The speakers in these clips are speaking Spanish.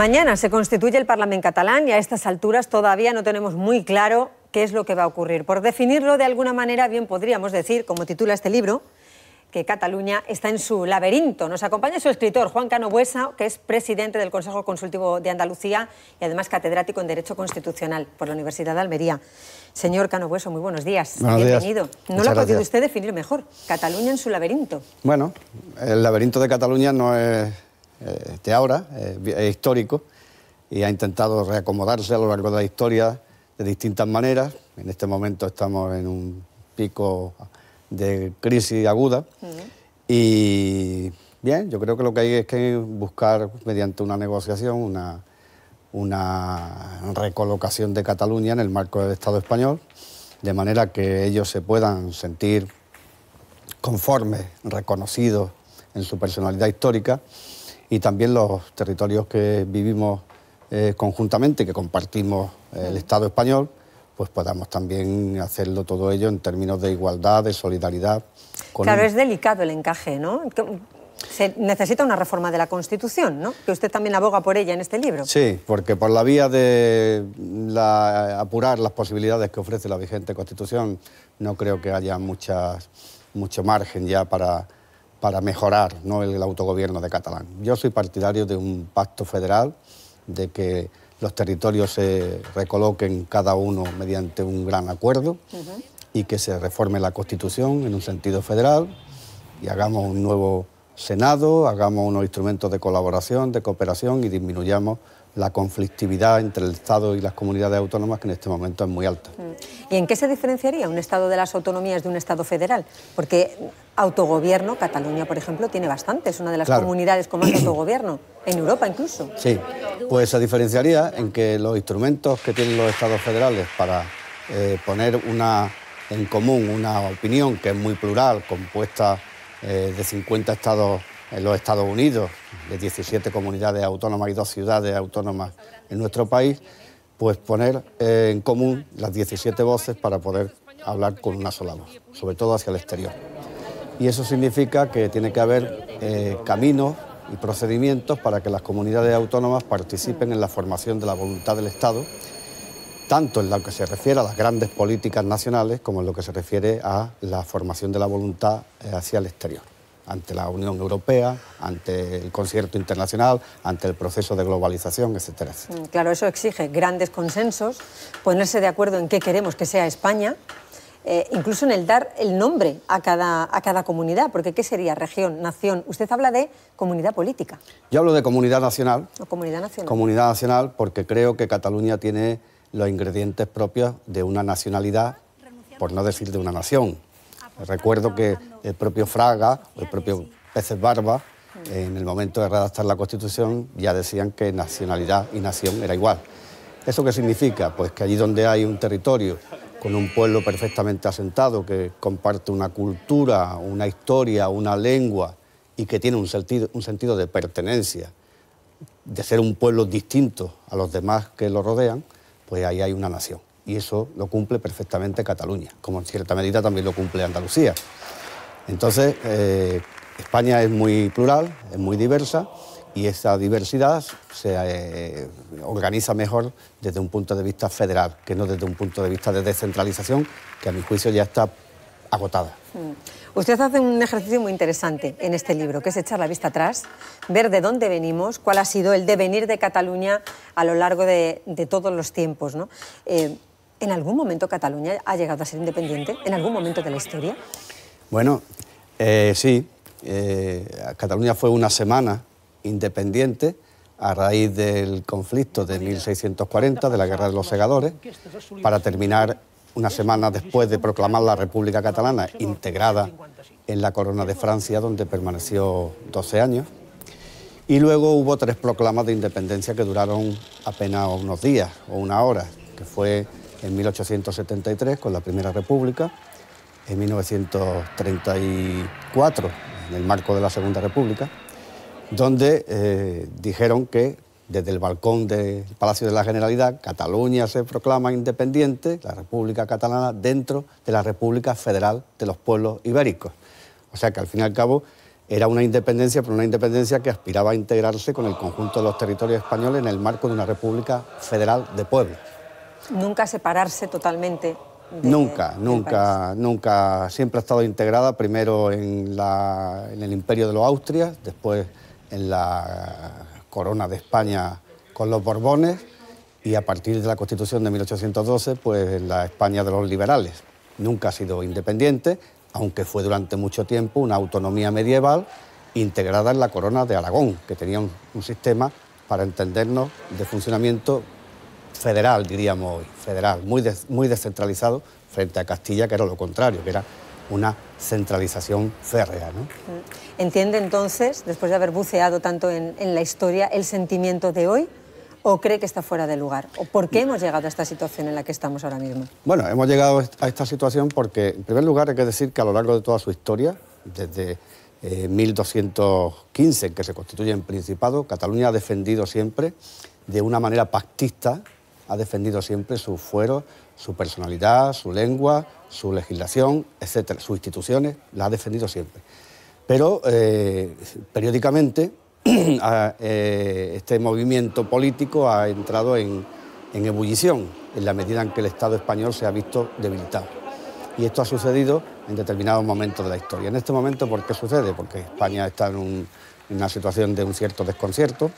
Mañana se constituye el Parlamento catalán y a estas alturas todavía no tenemos muy claro qué es lo que va a ocurrir. Por definirlo de alguna manera, bien podríamos decir, como titula este libro, que Cataluña está en su laberinto. Nos acompaña su escritor, Juan Cano Buesa, que es presidente del Consejo Consultivo de Andalucía y además catedrático en Derecho Constitucional por la Universidad de Almería. Señor Cano Buesa, muy buenos días. Bienvenido. No lo ha podido usted definir mejor. Cataluña en su laberinto. Bueno, el laberinto de Cataluña no es de este, ahora, eh, es histórico, y ha intentado reacomodarse a lo largo de la historia de distintas maneras. En este momento estamos en un pico de crisis aguda y bien, yo creo que lo que hay es que buscar mediante una negociación una, una recolocación de Cataluña en el marco del Estado español, de manera que ellos se puedan sentir conformes, reconocidos en su personalidad histórica y también los territorios que vivimos eh, conjuntamente, que compartimos eh, el Estado español, pues podamos también hacerlo todo ello en términos de igualdad, de solidaridad. claro, es delicado el encaje, ¿no? Se necesita una reforma de la Constitución, ¿no? Que usted también aboga por ella en este libro. Sí, porque por la vía de apurar las posibilidades que ofrece la vigente Constitución, no creo que haya muchas, mucho margen ya para para mejorar ¿no? el autogobierno de Catalán. Yo soy partidario de un pacto federal, de que los territorios se recoloquen cada uno mediante un gran acuerdo y que se reforme la Constitución en un sentido federal y hagamos un nuevo Senado, hagamos unos instrumentos de colaboración, de cooperación y disminuyamos la conflictividad entre el Estado y las comunidades autónomas, que en este momento es muy alta. Mm. ¿Y en qué se diferenciaría un Estado de las autonomías de un Estado federal? Porque autogobierno, Cataluña, por ejemplo, tiene bastante, es una de las comunidades con más autogobierno, en Europa incluso. Sí, pues se diferenciaría en que los instrumentos que tienen los Estados federales para eh, poner una, en común una opinión que es muy plural, compuesta eh, de 50 Estados en los Estados Unidos, de 17 comunidades autónomas y dos ciudades autónomas en nuestro país, pues poner en común las 17 voces para poder hablar con una sola voz, sobre todo hacia el exterior. Y eso significa que tiene que haber eh, caminos y procedimientos para que las comunidades autónomas participen en la formación de la voluntad del Estado, tanto en lo que se refiere a las grandes políticas nacionales como en lo que se refiere a la formación de la voluntad eh, hacia el exterior ante la Unión Europea, ante el concierto internacional, ante el proceso de globalización, etcétera, mm, Claro, eso exige grandes consensos, ponerse de acuerdo en qué queremos que sea España, eh, incluso en el dar el nombre a cada, a cada comunidad, porque ¿qué sería región, nación? Usted habla de comunidad política. Yo hablo de comunidad nacional. comunidad nacional. Comunidad nacional porque creo que Cataluña tiene los ingredientes propios de una nacionalidad, por no decir de una nación. Recuerdo que el propio Fraga o el propio Peces Barba, en el momento de redactar la Constitución, ya decían que nacionalidad y nación era igual. ¿Eso qué significa? Pues que allí donde hay un territorio con un pueblo perfectamente asentado, que comparte una cultura, una historia, una lengua y que tiene un sentido, un sentido de pertenencia, de ser un pueblo distinto a los demás que lo rodean, pues ahí hay una nación. Y eso lo cumple perfectamente Cataluña, como en cierta medida también lo cumple Andalucía. Entonces, eh, España es muy plural, es muy diversa y esa diversidad se eh, organiza mejor desde un punto de vista federal, que no desde un punto de vista de descentralización, que a mi juicio ya está agotada. Mm. Usted hace un ejercicio muy interesante en este libro, que es echar la vista atrás, ver de dónde venimos, cuál ha sido el devenir de Cataluña a lo largo de, todos los tiempos. ¿no? Eh, ¿En algún momento Cataluña ha llegado a ser independiente? ¿En algún momento de la historia? Bueno, eh, sí, eh, Cataluña fue una semana independiente a raíz del conflicto de 1640, de la Guerra de los Segadores, para terminar una semana después de proclamar la República Catalana integrada en la Corona de Francia, donde permaneció 12 años. Y luego hubo tres proclamas de independencia que duraron apenas unos días o una hora, que fue en 1873 con la Primera República, en 1934, en el marco de la Segunda República, donde eh, dijeron que desde el balcón del Palacio de la Generalidad, Cataluña se proclama independiente, la República Catalana, dentro de la República Federal de los Pueblos Ibéricos. O sea que al fin y al cabo era una independencia, pero una independencia que aspiraba a integrarse con el conjunto de los territorios españoles en el marco de una República Federal de Pueblos. Nunca separarse totalmente Nunca, nunca, nunca. Siempre ha estado integrada primero en, el Imperio de los Austrias, después en la Corona de España con los Borbones y a partir de la Constitución de 1812, pues en la España de los liberales. Nunca ha sido independiente, aunque fue durante mucho tiempo una autonomía medieval integrada en la Corona de Aragón, que tenía un sistema, para entendernos, de funcionamiento federal, diríamos hoy, federal, muy, muy descentralizado frente a Castilla, que era lo contrario, que era una centralización férrea. ¿no? Mm. ¿Entiende entonces, después de haber buceado tanto en, la historia, el sentimiento de hoy? ¿O cree que está fuera de lugar? ¿O por qué hemos llegado a esta situación en la que estamos ahora mismo? Bueno, hemos llegado a esta situación porque, en primer lugar, hay que decir que a lo largo de toda su historia, desde 1215, eh, en que se constituye en Principado, Cataluña ha defendido siempre de una manera pactista ha defendido siempre su fuero, su personalidad, su lengua, su legislación, etcétera, sus instituciones, la ha defendido siempre. Pero eh, periódicamente eh, este movimiento político ha entrado en, ebullición en la medida en que el Estado español se ha visto debilitado. Y esto ha sucedido en determinados momentos de la historia. En este momento, ¿por qué sucede? Porque España está en, en una situación de un cierto desconcierto,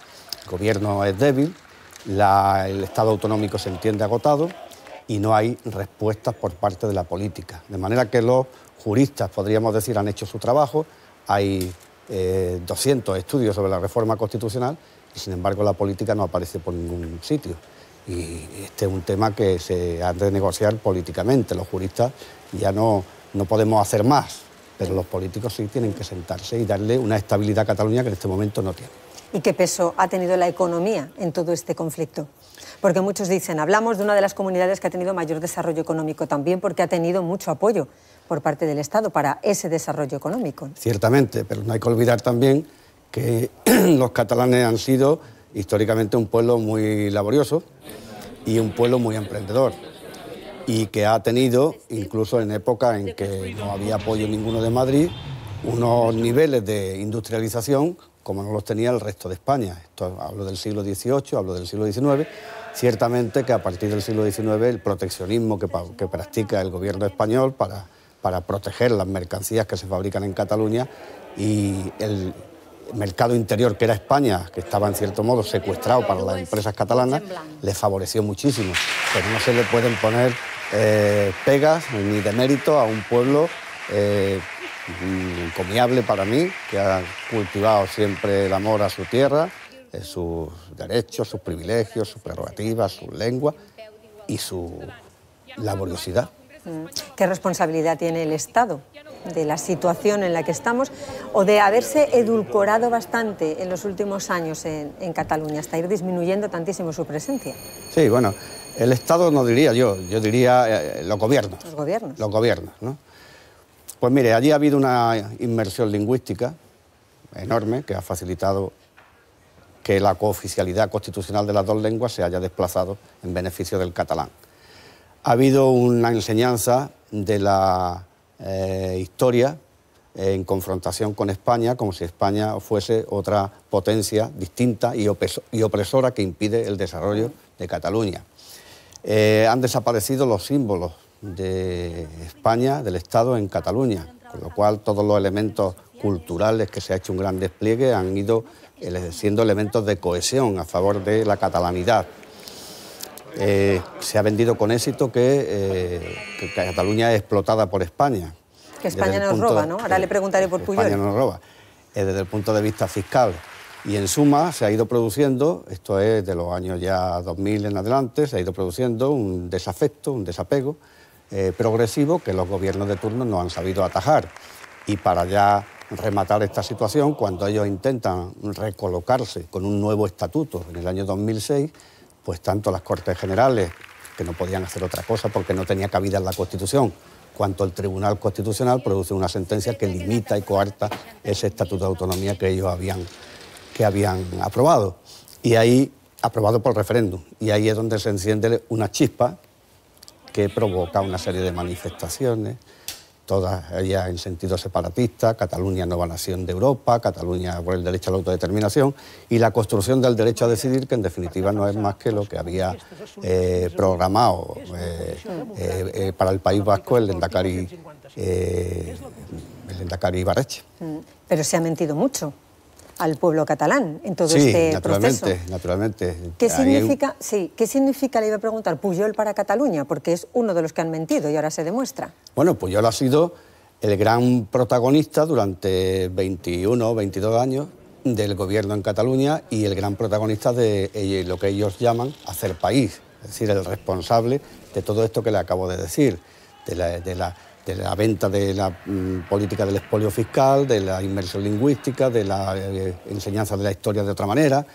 el gobierno es débil, el Estado autonómico se entiende agotado y no hay respuestas por parte de la política. De manera que los juristas, podríamos decir, han hecho su trabajo, hay 200 eh, estudios sobre la reforma constitucional y sin embargo la política no aparece por ningún sitio. Y este es un tema que se ha de negociar políticamente. Los juristas ya no podemos hacer más pero los políticos sí tienen que sentarse y darle una estabilidad a Cataluña que en este momento no tiene. ¿Y qué peso ha tenido la economía en todo este conflicto? Porque muchos dicen, hablamos de una de las comunidades que ha tenido mayor desarrollo económico también porque ha tenido mucho apoyo por parte del Estado para ese desarrollo económico. Ciertamente, pero no hay que olvidar también que los catalanes han sido históricamente un pueblo muy laborioso y un pueblo muy emprendedor y que ha tenido, incluso en época en que no había apoyo ninguno de Madrid, unos niveles de industrialización como no los tenía el resto de España. Esto, hablo del siglo XVIII, hablo del siglo XIX. Ciertamente que a partir del siglo XIX el proteccionismo que, que practica el gobierno español para, para proteger las mercancías que se fabrican en Cataluña y el mercado interior que era España, que estaba en cierto modo secuestrado para las empresas catalanas, le favoreció muchísimo. Pero no se le pueden poner eh, pegas ni de mérito a un pueblo eh, encomiable para mí, que ha cultivado siempre el amor a su tierra, eh, sus derechos, sus privilegios, sus prerrogativas, su lengua y su laboriosidad. Mm. ¿Qué responsabilidad tiene el Estado de la situación en la que estamos o de haberse edulcorado bastante en los últimos años en, Cataluña, hasta ir disminuyendo tantísimo su presencia. Sí, bueno, el Estado no diría yo, yo diría eh, los gobiernos. Los gobiernos. Los gobiernos, ¿no? Pues mire, allí ha habido una inmersión lingüística enorme que ha facilitado que la cooficialidad constitucional de las dos lenguas se haya desplazado en beneficio del catalán. Ha habido una enseñanza de la eh, historia eh, en confrontación con España, como si España fuese otra potencia distinta y, opresora que impide el desarrollo de Cataluña. Eh, han desaparecido los símbolos de España, del Estado en Cataluña, con lo cual todos los elementos culturales que se ha hecho un gran despliegue han ido siendo elementos de cohesión a favor de la catalanidad. Eh, se ha vendido con éxito eh, que, Cataluña es explotada por España. Que España nos roba, ¿no? Ahora le preguntaré por Puyol. España nos roba, eh, desde el punto de vista fiscal. Y en suma se ha ido produciendo, esto es de los años ya 2000 en adelante, se ha ido produciendo un desafecto, un desapego progresivo que los gobiernos de turno no han sabido atajar. Y para ya rematar esta situación, cuando ellos intentan recolocarse con un nuevo estatuto en el año 2006, pues tanto las Cortes Generales, que no podían hacer otra cosa porque no tenía cabida en la Constitución, cuanto el Tribunal Constitucional produce una sentencia que limita y coarta ese estatuto de autonomía que ellos habían, que habían aprobado. Y ahí, aprobado por referéndum, y ahí es donde se enciende una chispa que provoca una serie de manifestaciones, todas ellas en sentido separatista, Cataluña nueva nación de Europa, Cataluña por el derecho a la autodeterminación y la construcción del derecho a decidir, que en definitiva no es más que lo que había eh, programado eh, eh, para el País Vasco el el Endacari Ibarreche. Mm, pero se ha mentido mucho al pueblo catalán en todo este proceso. Sí, naturalmente. ¿Qué significa, sí, ¿Qué significa, le iba a preguntar, Puyol para Cataluña? Porque es uno de los que han mentido y ahora se demuestra. Bueno, Puyol ha sido el gran protagonista durante 21 o 22 años del gobierno en Cataluña y el gran protagonista de lo que ellos llaman hacer país, es decir, el responsable de todo esto que le acabo de decir, de la de la venta de la mm, política del expolio fiscal, de la inmersión lingüística, de la eh, enseñanza de la historia de otra manera.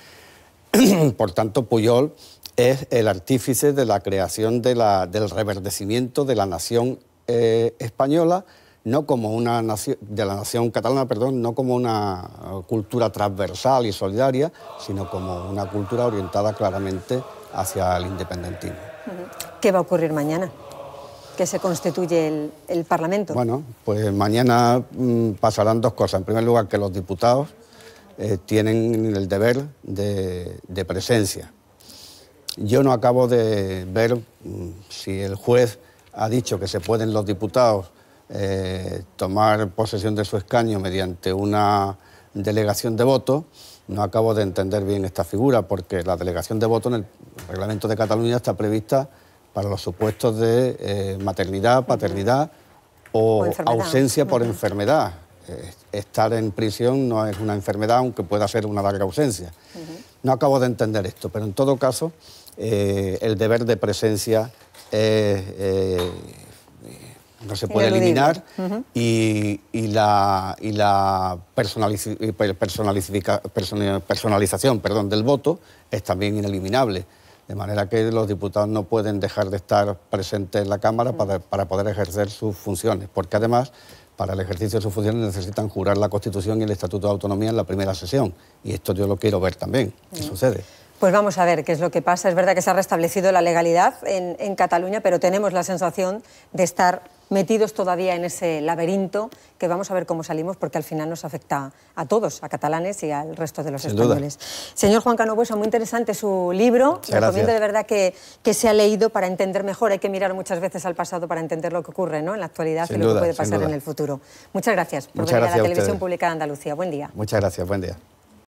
Por tanto, Puyol es el artífice de la creación de la, del reverdecimiento de la nación eh, española, no como una de la nación catalana, perdón, no como una cultura transversal y solidaria, sino como una cultura orientada claramente hacia el independentismo. ¿Qué va a ocurrir mañana? que se constituye el, Parlamento. Bueno, pues mañana mm, pasarán dos cosas. En primer lugar, que los diputados eh, tienen el deber de, presencia. Yo no acabo de ver mm, si el juez ha dicho que se pueden los diputados eh, tomar posesión de su escaño mediante una delegación de voto. No acabo de entender bien esta figura porque la delegación de voto en el reglamento de Cataluña está prevista para los supuestos de eh, maternidad, paternidad o, ausencia por enfermedad. Eh, estar en prisión no es una enfermedad, aunque pueda ser una larga ausencia. No acabo de entender esto, pero en todo caso, eh, el deber de presencia no se puede eliminar y, y, la, personalización perdón, del voto es también ineliminable. De manera que los diputados no pueden dejar de estar presentes en la Cámara para, poder ejercer sus funciones, porque además para el ejercicio de sus funciones necesitan jurar la Constitución y el Estatuto de Autonomía en la primera sesión. Y esto yo lo quiero ver también, qué sucede. Pues vamos a ver qué es lo que pasa. Es verdad que se ha restablecido la legalidad en, Cataluña, pero tenemos la sensación de estar metidos todavía en ese laberinto que vamos a ver cómo salimos porque al final nos afecta a todos, a catalanes y al resto de los españoles. Señor Juan es muy interesante su libro. Recomiendo de verdad que, se sea leído para entender mejor. Hay que mirar muchas veces al pasado para entender lo que ocurre ¿no? en la actualidad y lo que puede pasar en el futuro. Muchas gracias por venir a la Televisión Pública de Andalucía. Buen día. Muchas gracias. Buen día.